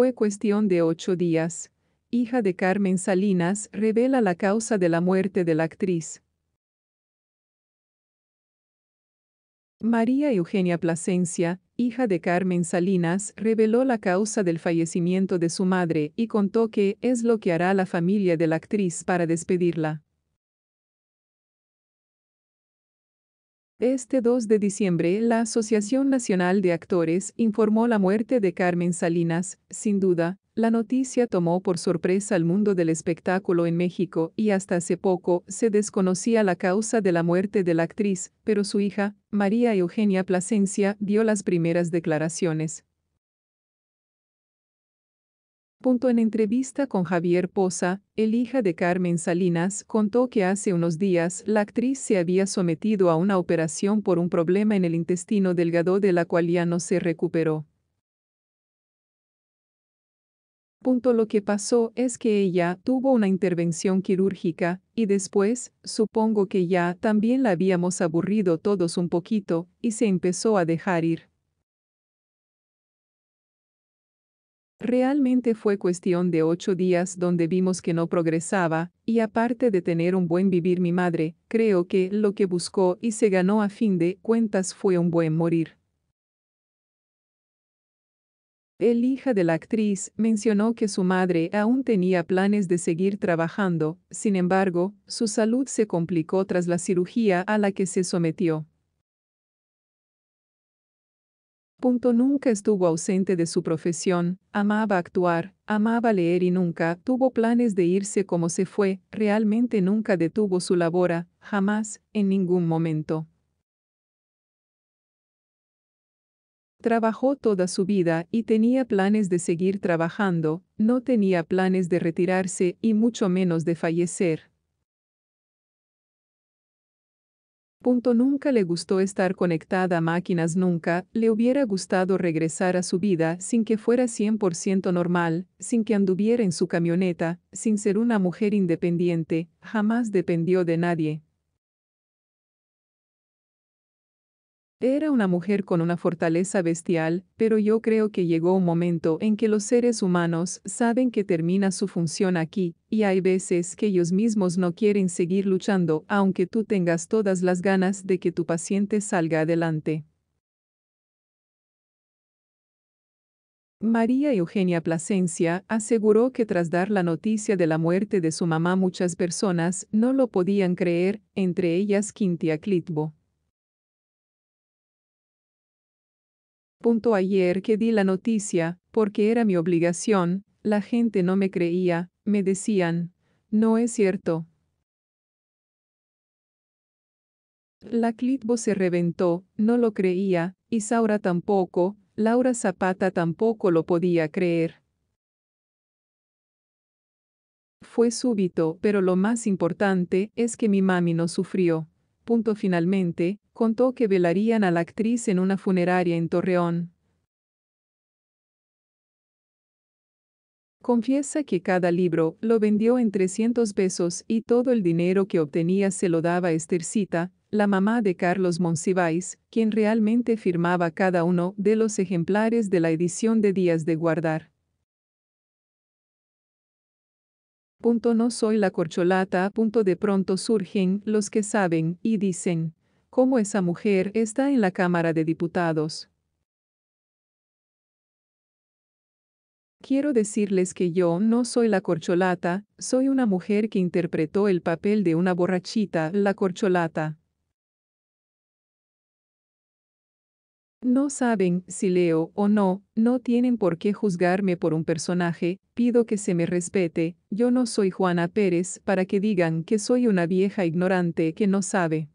Fue cuestión de ocho días. Hija de Carmen Salinas revela la causa de la muerte de la actriz. María Eugenia Plasencia, hija de Carmen Salinas, reveló la causa del fallecimiento de su madre y contó que es lo que hará la familia de la actriz para despedirla. Este 2 de diciembre, la Asociación Nacional de Actores informó la muerte de Carmen Salinas. Sin duda, la noticia tomó por sorpresa al mundo del espectáculo en México y hasta hace poco se desconocía la causa de la muerte de la actriz, pero su hija, María Eugenia Plasencia, dio las primeras declaraciones. Punto en entrevista con Javier Poza, el hija de Carmen Salinas contó que hace unos días la actriz se había sometido a una operación por un problema en el intestino delgado de la cual ya no se recuperó. Punto lo que pasó es que ella tuvo una intervención quirúrgica, y después, supongo que ya también la habíamos aburrido todos un poquito, y se empezó a dejar ir. Realmente fue cuestión de ocho días donde vimos que no progresaba, y aparte de tener un buen vivir mi madre, creo que lo que buscó y se ganó a fin de cuentas fue un buen morir. El hija de la actriz mencionó que su madre aún tenía planes de seguir trabajando, sin embargo, su salud se complicó tras la cirugía a la que se sometió. Punto nunca estuvo ausente de su profesión, amaba actuar, amaba leer y nunca tuvo planes de irse como se fue, realmente nunca detuvo su labora, jamás, en ningún momento. Trabajó toda su vida y tenía planes de seguir trabajando, no tenía planes de retirarse y mucho menos de fallecer. Punto nunca le gustó estar conectada a máquinas nunca, le hubiera gustado regresar a su vida sin que fuera 100% normal, sin que anduviera en su camioneta, sin ser una mujer independiente, jamás dependió de nadie. Era una mujer con una fortaleza bestial, pero yo creo que llegó un momento en que los seres humanos saben que termina su función aquí, y hay veces que ellos mismos no quieren seguir luchando aunque tú tengas todas las ganas de que tu paciente salga adelante. María Eugenia Plasencia aseguró que tras dar la noticia de la muerte de su mamá muchas personas no lo podían creer, entre ellas Quintia Clitbo. punto ayer que di la noticia, porque era mi obligación, la gente no me creía, me decían, no es cierto. La clitbo se reventó, no lo creía, y Saura tampoco, Laura Zapata tampoco lo podía creer. Fue súbito, pero lo más importante es que mi mami no sufrió. Punto finalmente, contó que velarían a la actriz en una funeraria en Torreón. Confiesa que cada libro lo vendió en 300 pesos y todo el dinero que obtenía se lo daba Estercita, la mamá de Carlos Monsiváis, quien realmente firmaba cada uno de los ejemplares de la edición de Días de Guardar. Punto no soy la corcholata. Punto de pronto surgen los que saben y dicen cómo esa mujer está en la Cámara de Diputados. Quiero decirles que yo no soy la corcholata, soy una mujer que interpretó el papel de una borrachita, la corcholata. No saben si leo o no, no tienen por qué juzgarme por un personaje, pido que se me respete, yo no soy Juana Pérez para que digan que soy una vieja ignorante que no sabe.